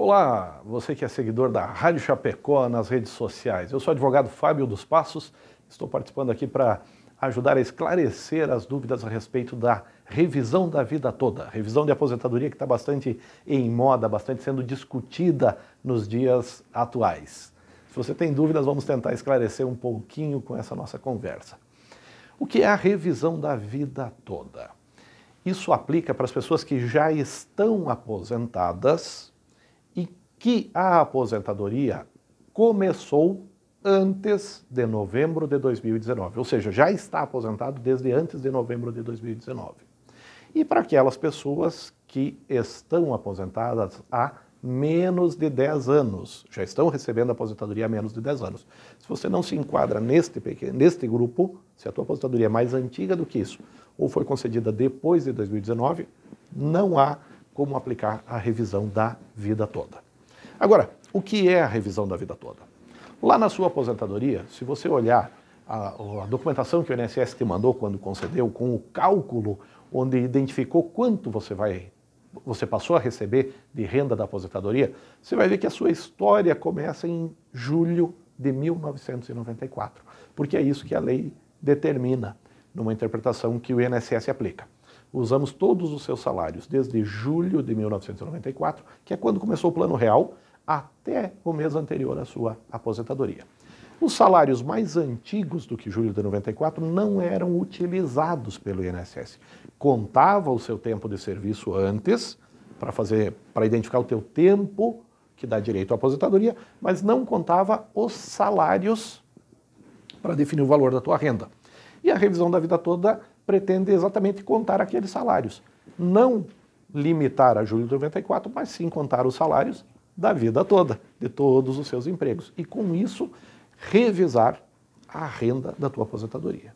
Olá, você que é seguidor da Rádio Chapecó nas redes sociais. Eu sou o advogado Fábio dos Passos, estou participando aqui para ajudar a esclarecer as dúvidas a respeito da revisão da vida toda, revisão de aposentadoria que está bastante em moda, bastante sendo discutida nos dias atuais. Se você tem dúvidas, vamos tentar esclarecer um pouquinho com essa nossa conversa. O que é a revisão da vida toda? Isso aplica para as pessoas que já estão aposentadas que a aposentadoria começou antes de novembro de 2019, ou seja, já está aposentado desde antes de novembro de 2019. E para aquelas pessoas que estão aposentadas há menos de 10 anos, já estão recebendo aposentadoria há menos de 10 anos. Se você não se enquadra neste, pequeno, neste grupo, se a tua aposentadoria é mais antiga do que isso, ou foi concedida depois de 2019, não há como aplicar a revisão da vida toda. Agora, o que é a revisão da vida toda? Lá na sua aposentadoria, se você olhar a, a documentação que o INSS te mandou quando concedeu, com o cálculo onde identificou quanto você vai você passou a receber de renda da aposentadoria, você vai ver que a sua história começa em julho de 1994, porque é isso que a lei determina numa interpretação que o INSS aplica. Usamos todos os seus salários desde julho de 1994, que é quando começou o Plano Real, até o mês anterior à sua aposentadoria. Os salários mais antigos do que julho de 94 não eram utilizados pelo INSS. Contava o seu tempo de serviço antes para fazer para identificar o teu tempo que dá direito à aposentadoria, mas não contava os salários para definir o valor da tua renda. E a revisão da vida toda pretende exatamente contar aqueles salários, não limitar a julho de 94, mas sim contar os salários da vida toda, de todos os seus empregos. E com isso, revisar a renda da tua aposentadoria.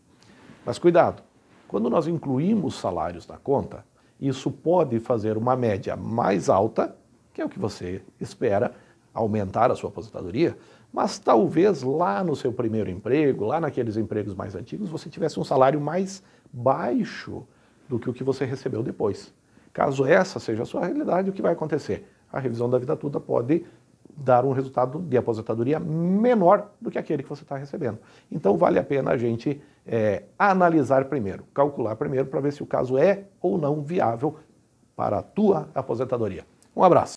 Mas cuidado, quando nós incluímos salários na conta, isso pode fazer uma média mais alta, que é o que você espera, aumentar a sua aposentadoria, mas talvez lá no seu primeiro emprego, lá naqueles empregos mais antigos, você tivesse um salário mais baixo do que o que você recebeu depois. Caso essa seja a sua realidade, o que vai acontecer? a revisão da vida toda pode dar um resultado de aposentadoria menor do que aquele que você está recebendo. Então vale a pena a gente é, analisar primeiro, calcular primeiro para ver se o caso é ou não viável para a tua aposentadoria. Um abraço.